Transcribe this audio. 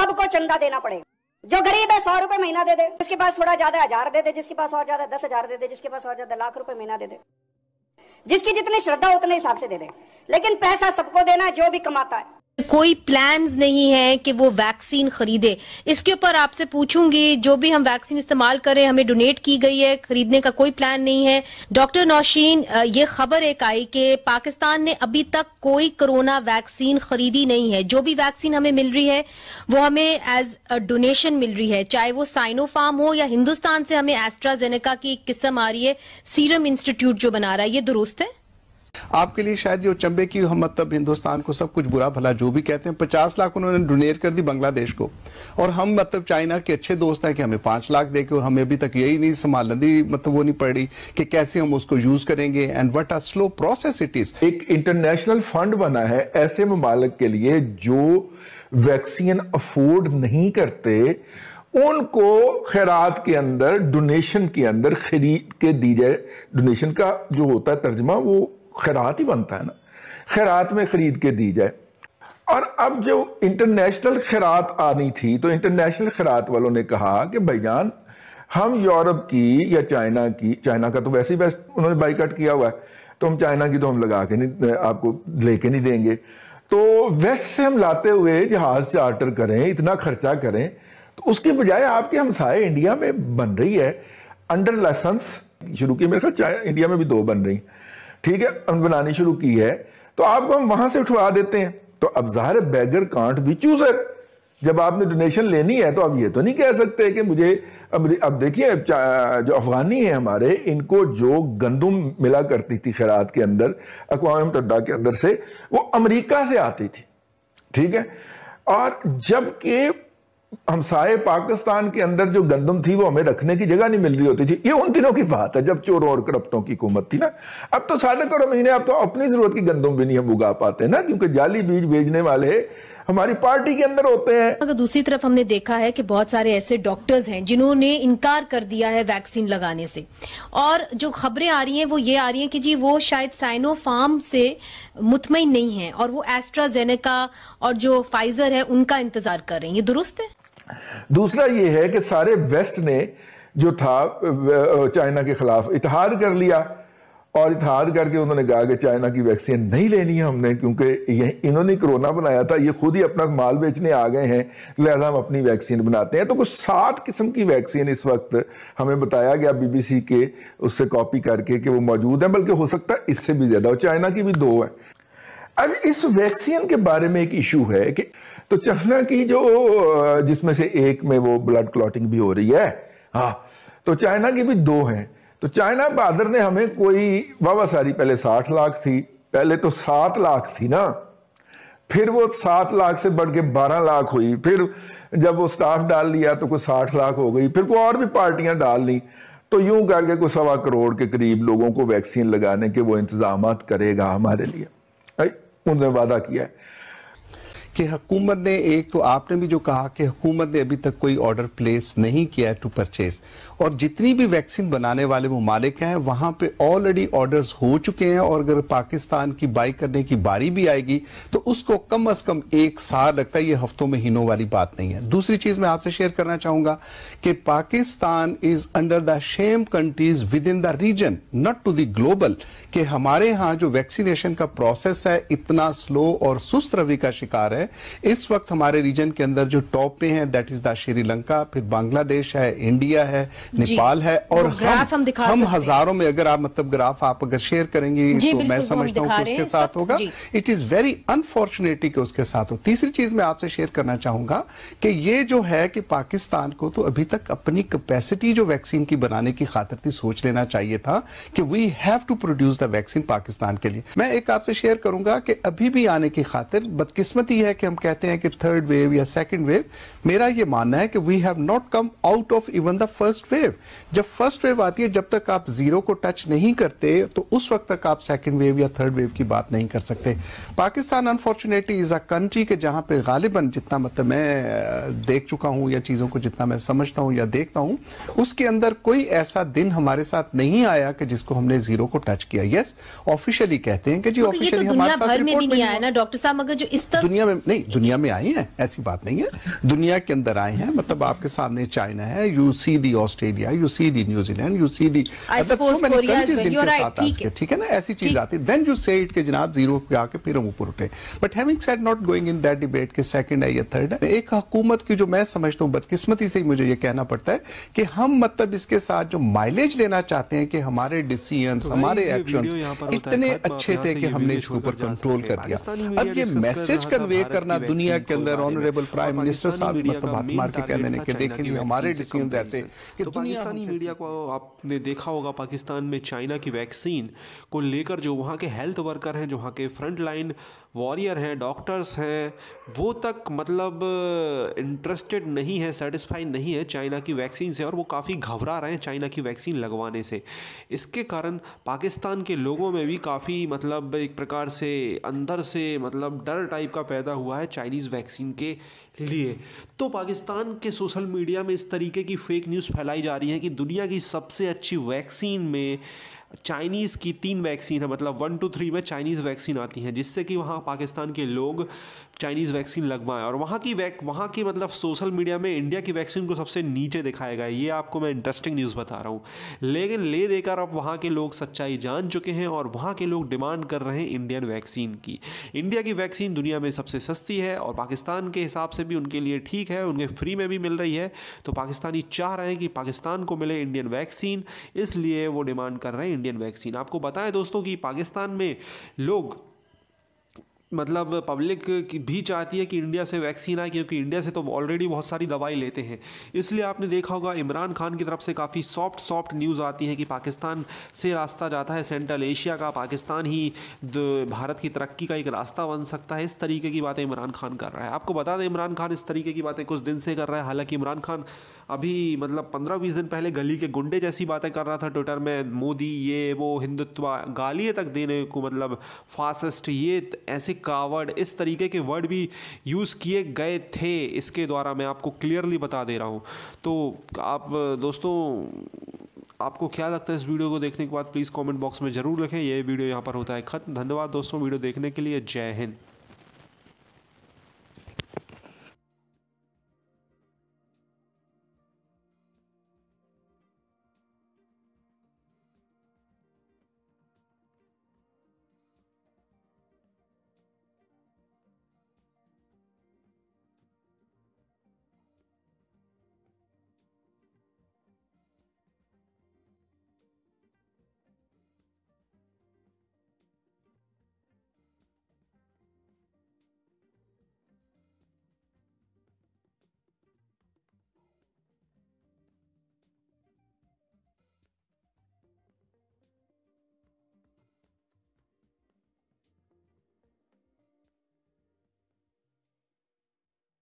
सबको चंदा देना पड़ेगा जो गरीब है सौ रुपए महीना दे दे जिसके पास थोड़ा ज्यादा हजार दे दे जिसके पास और ज्यादा दस हजार दे दे जिसके पास और ज्यादा लाख रुपए महीना दे दे जिसकी जितनी श्रद्धा उतने हिसाब से दे दे लेकिन पैसा सबको देना है जो भी कमाता है कोई प्लान्स नहीं है कि वो वैक्सीन खरीदे इसके ऊपर आपसे पूछूंगी जो भी हम वैक्सीन इस्तेमाल करें हमें डोनेट की गई है खरीदने का कोई प्लान नहीं है डॉक्टर नौशीन ये खबर एक आई कि पाकिस्तान ने अभी तक कोई कोरोना वैक्सीन खरीदी नहीं है जो भी वैक्सीन हमें मिल रही है वो हमें एज डोनेशन मिल रही है चाहे वो साइनोफार्म हो या हिंदुस्तान से हमें एस्ट्राजेनेका की किस्म आ रही है सीरम इंस्टीट्यूट जो बना रहा है ये दुरुस्त है आपके लिए शायद जो चंबे की हम मतलब हिंदुस्तान को सब कुछ बुरा भला जो भी कहते हैं पचास लाख उन्होंने डोनेट कर दी बांग्लादेश को और हम मतलब चाइना के अच्छे दोस्त हैं कि हमें पांच लाख दे के और हमें अभी तक यही नहीं संभालनी मतलब वो नहीं पड़ी कि कैसे हम उसको यूज करेंगे and what are slow process it is एक इंटरनेशनल फंड बना है ऐसे ममालक के लिए जो वैक्सीन अफोर्ड नहीं करते उनको खैरात के अंदर डोनेशन के अंदर खरीद के दी जाए डोनेशन का जो होता है तर्जमा वो खैरात ही बनता है ना खैरात में ख़रीद के दी जाए और अब जो इंटरनेशनल खैरात आनी थी तो इंटरनेशनल खैरात वालों ने कहा कि भाईजान हम यूरोप की या चाइना की चाइना का तो वैसे ही वैसे उन्होंने बाईकट किया हुआ है तो हम चाइना की तो हम लगा के नहीं आपको लेके नहीं देंगे तो वेस्ट से हम लाते हुए जहाज से आर्डर करें इतना खर्चा करें तो उसके बजाय आपके हमसाए इंडिया में बन रही है अंडर लाइसेंस शुरू की मेरे ख्याल इंडिया में भी दो बन रही ठीक है बनानी शुरू की है तो आपको हम वहां से उठवा देते हैं तो अब जाहिर बैगर कांट भी चूसर जब आपने डोनेशन लेनी है तो आप ये तो नहीं कह सकते कि मुझे अब अब देखिए जो अफगानी है हमारे इनको जो गंदम मिला करती थी खैरात के अंदर अकवा मुतदा के अंदर से वो अमेरिका से आती थी ठीक है और जबकि हमसाए पाकिस्तान के अंदर जो गंदम थी वो हमें रखने की जगह नहीं मिल रही होती थी ये उन दिनों की बात है जब चोरों और करप्टों की हुकूमत थी ना अब तो साढ़े करोड़ महीने अब तो अपनी जरूरत की गंदम भी नहीं हम उगा पाते ना क्योंकि जाली बीज भेजने वाले हमारी पार्टी के अंदर होते हैं अगर दूसरी तरफ हमने देखा है कि बहुत सारे ऐसे डॉक्टर्स हैं जिन्होंने इनकार कर दिया है वैक्सीन लगाने से और जो खबरें आ रही हैं वो ये आ रही हैं कि जी वो शायद साइनोफार्म से मुतमिन नहीं है और वो एस्ट्राजेनेका और जो फाइजर है उनका इंतजार कर रहे हैं ये दुरुस्त है दूसरा ये है कि सारे वेस्ट ने जो था चाइना के खिलाफ इतिहाद कर लिया और इतिहाद करके उन्होंने कहा कि चाइना की वैक्सीन नहीं लेनी है हमने क्योंकि ये इन्होंने कोरोना बनाया था ये खुद ही अपना माल बेचने आ गए हैं लिहाजा हम अपनी वैक्सीन बनाते हैं तो कुछ सात किस्म की वैक्सीन इस वक्त हमें बताया गया बीबीसी के उससे कॉपी करके कि वो मौजूद हैं बल्कि हो सकता है इससे भी ज़्यादा और चाइना की भी दो है अब इस वैक्सीन के बारे में एक इशू है कि तो चहना की जो जिसमें से एक में वो ब्लड क्लॉटिंग भी हो रही है हाँ तो चाइना की भी दो हैं तो चाइना बहादुर ने हमें कोई वाह सारी पहले साठ लाख थी पहले तो सात लाख थी ना फिर वो सात लाख से बढ़ के बारह लाख हुई फिर जब वो स्टाफ डाल लिया तो कोई साठ लाख हो गई फिर कोई और भी पार्टियां डाल ली तो यूं करके कोई सवा करोड़ के करीब लोगों को वैक्सीन लगाने के वो इंतजाम करेगा हमारे लिए उन्होंने वादा किया है कि हुकूमत ने एक तो आपने भी जो कहा कि हुकूमत ने अभी तक कोई ऑर्डर प्लेस नहीं किया टू परचेज और जितनी भी वैक्सीन बनाने वाले ममालिक हैं वहां पे ऑलरेडी ऑर्डर्स हो चुके हैं और अगर पाकिस्तान की बाई करने की बारी भी आएगी तो उसको कम अज कम एक साल लगता है ये हफ्तों महीनों वाली बात नहीं है दूसरी चीज़ मैं आपसे शेयर करना चाहूंगा कि Pakistan is under the same countries within the region not to the global कि हमारे यहां जो वैक्सीनेशन का प्रोसेस है इतना स्लो और सुस्त रवि का शिकार है है इस वक्त हमारे रीजन के अंदर जो टॉप पे हैं दैट इज द श्रीलंका फिर बांग्लादेश है इंडिया है नेपाल है और ग्राफ हम, हम, हम हजारों में अगर आप मतलब ग्राफ आप अगर शेयर करेंगे तो मैं समझता हूँ उसके साथ होगा इट इज वेरी अनफॉर्चुनेटली कि उसके साथ हो तीसरी चीज मैं आपसे शेयर करना चाहूंगा कि ये जो है कि पाकिस्तान को तो अभी तक अपनी कैपेसिटी जो वैक्सीन की बनाने की खातर थी सोच लेना चाहिए था कि we have to produce the vaccine Pakistan के लिए मैं एक आपसे शेयर करूंगा कि अभी भी आने की खातिर बदकिस्मती है है कि हम कहते हैं कि थर्ड वेव या सेकंड वेव मेरा ये मानना है कि we have not come out of even the first wave जब फर्स्ट वेव आती है जब तक आप जीरो को टच नहीं करते तो उस वक्त तक आप सेकंड वेव या थर्ड वेव की बात नहीं कर सकते Pakistan unfortunately is a country के जहां पे गालिबन जितना मतलब मैं देख चुका हूं या चीजों को जितना मैं समझता हूं या देखता हूं उसके अंदर कोई ऐसा दिन हमारे साथ नहीं आया कि जिसको हमने जीरो को टच किया यस yes, ऑफिशियली कहते हैं कि जी ऑफिशियली तो हमारे साथ में भी नहीं आया ना डॉक्टर साहब मगर जो इस तरह दुनिया में नहीं दुनिया में आए हैं ऐसी बात नहीं है दुनिया के अंदर आए हैं मतलब आपके सामने चाइना है you see the Australia you see the New Zealand you see the ठीक है ना ऐसी चीज आती है देन यू से इट के जनाब जीरो पे आके फिर हम ऊपर उठे but having said not going in that debate के सेकंड है या थर्ड है एक हुकूमत की जो मैं समझता हूँ बदकिस्मती से ही मुझे ये कहना पड़ता है कि हम मतलब इसके साथ जो माइलेज लेना चाहते हैं कि हमारे डिसीजन तो हमारे एक्शन इतने अच्छे थे कि हमने इसके ऊपर कंट्रोल कर दिया अब ये मैसेज कन्वे करना दुनिया के अंदर ऑनरेबल प्राइम मिनिस्टर साहब मतलब मार के कहने के देखें हमारे डिसीजन देते कि तो पाकिस्तानी मीडिया को आपने देखा होगा पाकिस्तान में चाइना की वैक्सीन को लेकर जो वहाँ के हेल्थ वर्कर हैं जो वहाँ के फ्रंट लाइन वॉरियर हैं डॉक्टर्स हैं वो तक मतलब इंटरेस्टेड नहीं है सेटिस्फाई नहीं है चाइना की वैक्सीन से और वो काफ़ी घबरा रहे हैं चाइना की वैक्सीन लगवाने से इसके कारण पाकिस्तान के लोगों में भी काफ़ी मतलब एक प्रकार से अंदर से मतलब डर टाइप का पैदा हुआ है चाइनीज़ वैक्सीन के लिए तो पाकिस्तान के सोशल मीडिया में इस तरीके की फेक न्यूज़ फैलाई जा रही है कि दुनिया की सबसे अच्छी वैक्सीन में चाइनीज़ की तीन वैक्सीन है मतलब वन टू थ्री में चाइनीज़ वैक्सीन आती हैं जिससे कि वहाँ पाकिस्तान के लोग चाइनीज़ वैक्सीन लगवाएं और वहाँ की वैक वहाँ की मतलब सोशल मीडिया में इंडिया की वैक्सीन को सबसे नीचे दिखाया गया ये आपको मैं इंटरेस्टिंग न्यूज़ बता रहा हूँ लेकिन ले देकर अब वहाँ के लोग सच्चाई जान चुके हैं और वहाँ के लोग डिमांड कर रहे हैं इंडियन वैक्सीन की इंडिया की वैक्सीन दुनिया में सबसे सस्ती है और पाकिस्तान के हिसाब से भी उनके लिए ठीक है उनके फ्री में भी मिल रही है तो पाकिस्तानी चाह रहे हैं कि पाकिस्तान को मिले इंडियन वैक्सीन इसलिए वो डिमांड कर रहे हैं इंडियन वैक्सीन आपको बताएं दोस्तों कि पाकिस्तान में लोग मतलब पब्लिक भी चाहती है कि इंडिया से वैक्सीन आए क्योंकि इंडिया से तो ऑलरेडी बहुत सारी दवाई लेते हैं इसलिए आपने देखा होगा इमरान खान की तरफ से काफ़ी सॉफ्ट सॉफ्ट न्यूज़ आती है कि पाकिस्तान से रास्ता जाता है सेंट्रल एशिया का पाकिस्तान ही भारत की तरक्की का एक रास्ता बन सकता है इस तरीके की बातें इमरान खान कर रहा है आपको बता दें इमरान खान इस तरीके की बातें कुछ दिन से कर रहा है हालाँकि इमरान खान अभी मतलब पंद्रह बीस दिन पहले गली के गुंडे जैसी बातें कर रहा था ट्विटर में मोदी ये वो हिंदुत्व गालियाँ तक देने को मतलब फासिस्ट ये ऐसे कावड़ इस तरीके के वर्ड भी यूज़ किए गए थे इसके द्वारा मैं आपको क्लियरली बता दे रहा हूँ तो आप दोस्तों आपको क्या लगता है इस वीडियो को देखने के बाद प्लीज़ कमेंट बॉक्स में ज़रूर लिखें यह वीडियो यहाँ पर होता है ख़त्म धन्यवाद दोस्तों वीडियो देखने के लिए जय हिंद